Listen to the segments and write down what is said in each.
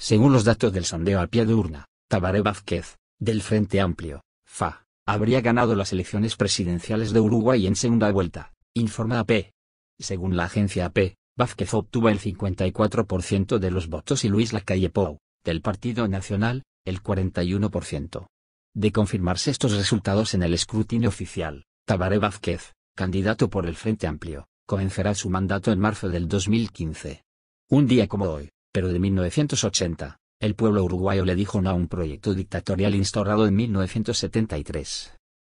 Según los datos del sondeo al pie de urna, Tabaré Vázquez, del Frente Amplio, FA, habría ganado las elecciones presidenciales de Uruguay en segunda vuelta, informa AP. Según la agencia AP, Vázquez obtuvo el 54% de los votos y Luis Lacalle Pou, del Partido Nacional, el 41%. De confirmarse estos resultados en el escrutinio oficial, Tabaré Vázquez, candidato por el Frente Amplio, comenzará su mandato en marzo del 2015. Un día como hoy, pero de 1980, el pueblo uruguayo le dijo no a un proyecto dictatorial instaurado en 1973.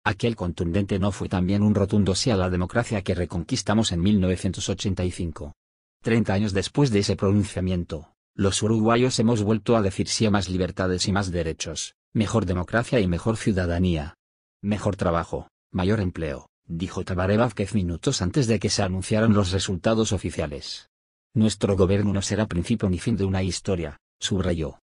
Aquel contundente no fue también un rotundo sí a la democracia que reconquistamos en 1985. Treinta años después de ese pronunciamiento, los uruguayos hemos vuelto a decir sí a más libertades y más derechos, mejor democracia y mejor ciudadanía. Mejor trabajo, mayor empleo, dijo Tabaré Vázquez minutos antes de que se anunciaran los resultados oficiales. Nuestro gobierno no será principio ni fin de una historia, subrayó.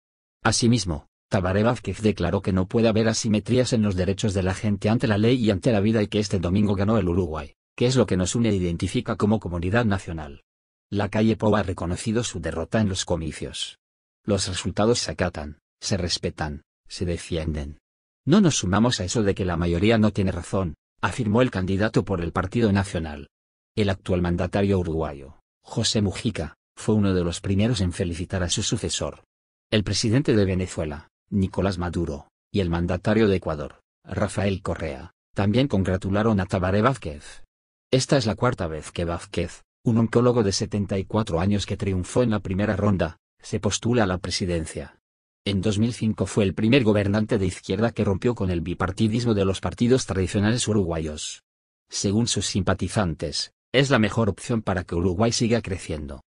Asimismo, Tabaré Vázquez declaró que no puede haber asimetrías en los derechos de la gente ante la ley y ante la vida y que este domingo ganó el Uruguay, que es lo que nos une e identifica como comunidad nacional. La calle Pou ha reconocido su derrota en los comicios. Los resultados se acatan, se respetan, se defienden. No nos sumamos a eso de que la mayoría no tiene razón, afirmó el candidato por el Partido Nacional. El actual mandatario uruguayo, José Mujica, fue uno de los primeros en felicitar a su sucesor. El presidente de Venezuela, Nicolás Maduro, y el mandatario de Ecuador, Rafael Correa, también congratularon a Tabaré Vázquez. Esta es la cuarta vez que Vázquez, un oncólogo de 74 años que triunfó en la primera ronda, se postula a la presidencia. En 2005 fue el primer gobernante de izquierda que rompió con el bipartidismo de los partidos tradicionales uruguayos. Según sus simpatizantes, es la mejor opción para que Uruguay siga creciendo.